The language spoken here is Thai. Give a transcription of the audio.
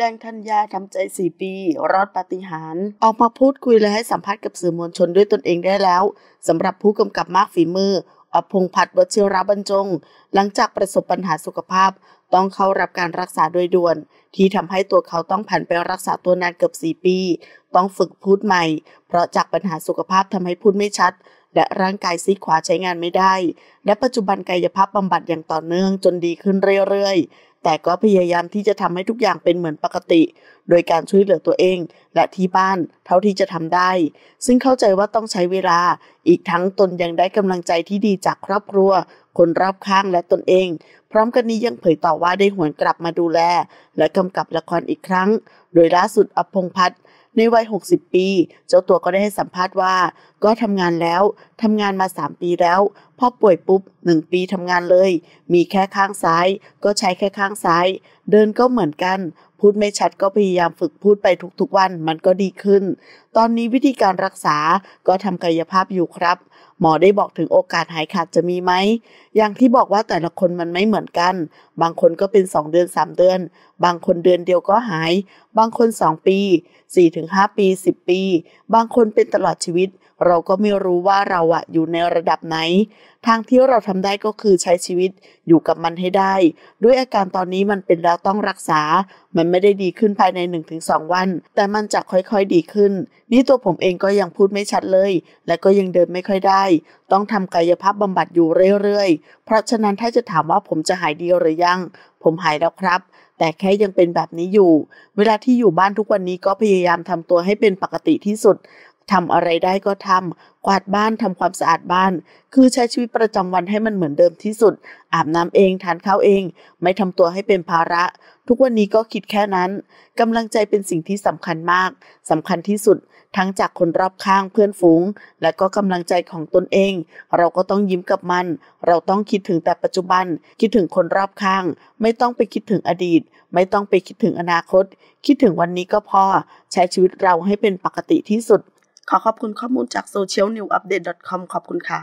แดงธัญญาทำใจสี่ปี รอดปาฏิหาริย์ออกมาพูดคุยและให้สัมภาษณ์กับสื่อมวลชนด้วยตนเองได้แล้วสำหรับผู้กำกับมากฝีมืออภพงพัฒน์วชิรบรรจง หลังจากประสบปัญหาสุขภาพ ต้องเข้ารับการรักษาโดยด่วน ที่ทำให้ตัวเขาต้องผันไปรักษาตัวนานเกือบสี่ปี ต้องฝึกพูดใหม่ เพราะจากปัญหาสุขภาพทำให้พูดไม่ชัด และร่างกายซีขวาใช้งานไม่ได้ และปัจจุบันกายภาพบำบัดอย่างต่อเนื่องจนดีขึ้นเรื่อยแต่ก็พยายามที่จะทำให้ทุกอย่างเป็นเหมือนปกติ โดยการช่วยเหลือตัวเอง และที่บ้าน เท่าที่จะทำได้ ซึ่งเข้าใจว่าต้องใช้เวลา อีกทั้งตนยังได้กำลังใจที่ดีจากครอบครัว คนรอบข้างและตนเอง พร้อมกันนี้ยังเผยต่อว่าได้หวนกลับมาดูแล และกำกับละครอีกครั้ง โดยล่าสุดอภพงพัฒน์ในวัย 60 ปี เจ้าตัวก็ได้ให้สัมภาษณ์ว่าก็ทำงานแล้วทำงานมา 3 ปีแล้ว พอป่วยปุ๊บ 1 ปีทำงานเลย มีแค่ข้างซ้าย ก็ใช้แค่ข้างซ้าย เดินก็เหมือนกัน พูดไม่ชัดก็พยายามฝึกพูดไปทุก ๆ วันมันก็ดีขึ้น ตอนนี้วิธีการรักษาก็ทำกายภาพอยู่ครับ หมอได้บอกถึงโอกาสหายขาดจะมีไหมอย่างที่บอกว่าแต่ละคนมันไม่เหมือนกัน บางคนก็เป็น 2 เดือน3เดือน บางคนเดือนเดียวก็หาย บางคน 2 ปี 4-5 ปี 10 ปี บางคนเป็นตลอดชีวิตเราเราก็ไม่รู้ว่าเราอะอยู่ในระดับไหน ทางที่เราทำได้ก็คือใช้ชีวิตอยู่กับมันให้ได้ ด้วยอาการตอนนี้มันเป็นแล้วต้องรักษา มันไม่ได้ดีขึ้นภายใน 1-2 วัน แต่มันจะค่อยๆดีขึ้น นี่ตัวผมเองก็ยังพูดไม่ชัดเลย และก็ยังเดินไม่ค่อยได้ ต้องทำกายภาพบำบัดอยู่เรื่อยๆเพราะฉะนั้นถ้าจะถามว่าผมจะหายดีหรือยัง ผมหายแล้วครับ แต่แค่ยังเป็นแบบนี้อยู่ เวลาที่อยู่บ้านทุกวันนี้ก็พยายามทำตัวให้เป็นปกติที่สุดทำอะไรได้ก็ทำกวาดบ้านทำความสะอาดบ้าน คือใช้ชีวิตประจำวันให้มันเหมือนเดิมที่สุด อาบน้ำเอง ทานข้าวเอง ไม่ทำตัวให้เป็นภาระ ทุกวันนี้ก็คิดแค่นั้นกำลังใจเป็นสิ่งที่สำคัญมากสำคัญที่สุด ทั้งจากคนรอบข้าง เพื่อนฝูง และก็กำลังใจของตนเอง เราก็ต้องยิ้มกับมัน เราต้องคิดถึงแต่ปัจจุบัน คิดถึงคนรอบข้าง ไม่ต้องไปคิดถึงอดีต ไม่ต้องไปคิดถึงอนาคต คิดถึงวันนี้ก็พอ ใช้ชีวิตเราให้เป็นปกติที่สุดขอขอบคุณข้อมูลจาก socialnewupdate.com ขอบคุณค่ะ